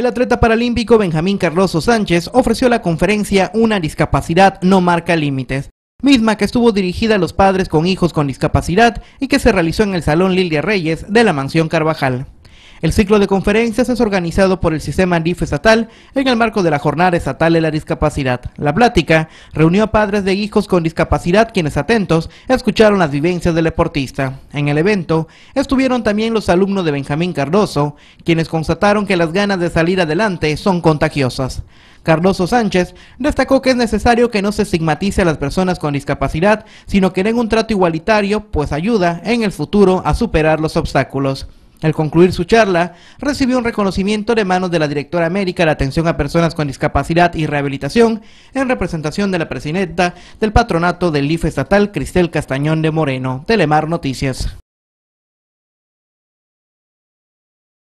El atleta paralímpico Benjamín Carloso Sánchez ofreció la conferencia Una discapacidad no marca límites, misma que estuvo dirigida a los padres con hijos con discapacidad y que se realizó en el Salón Lilia Reyes de la Mansión Carvajal. El ciclo de conferencias es organizado por el sistema DIF estatal en el marco de la Jornada Estatal de la Discapacidad. La plática reunió a padres de hijos con discapacidad quienes atentos escucharon las vivencias del deportista. En el evento estuvieron también los alumnos de Benjamín Cardoso, quienes constataron que las ganas de salir adelante son contagiosas. Cardoso Sánchez destacó que es necesario que no se estigmatice a las personas con discapacidad, sino que den un trato igualitario, pues ayuda en el futuro a superar los obstáculos. Al concluir su charla, recibió un reconocimiento de manos de la directora América de Atención a Personas con Discapacidad y Rehabilitación en representación de la presidenta del patronato del IFE estatal, Cristel Castañón de Moreno. Telemar Noticias.